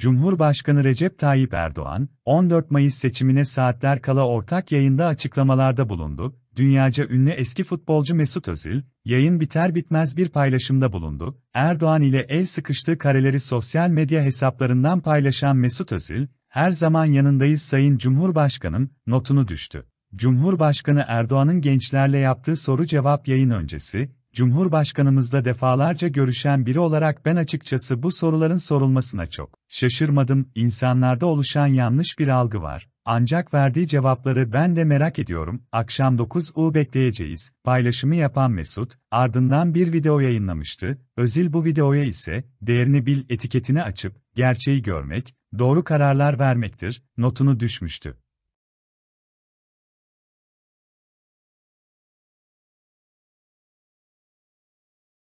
Cumhurbaşkanı Recep Tayyip Erdoğan, 14 Mayıs seçimine saatler kala ortak yayında açıklamalarda bulundu. Dünyaca ünlü eski futbolcu Mesut Özil, yayın biter bitmez bir paylaşımda bulundu. Erdoğan ile el sıkıştığı kareleri sosyal medya hesaplarından paylaşan Mesut Özil, her zaman yanındayız Sayın Cumhurbaşkanım, notunu düştü. Cumhurbaşkanı Erdoğan'ın gençlerle yaptığı soru-cevap yayın öncesi, Cumhurbaşkanımızla defalarca görüşen biri olarak ben açıkçası bu soruların sorulmasına çok şaşırmadım. İnsanlarda oluşan yanlış bir algı var. Ancak verdiği cevapları ben de merak ediyorum. Akşam 9'u bekleyeceğiz. Paylaşımı yapan Mesut, ardından bir video yayınlamıştı. Özil bu videoya ise, değerini bil etiketini açıp, gerçeği görmek, doğru kararlar vermektir, notunu düşmüştü.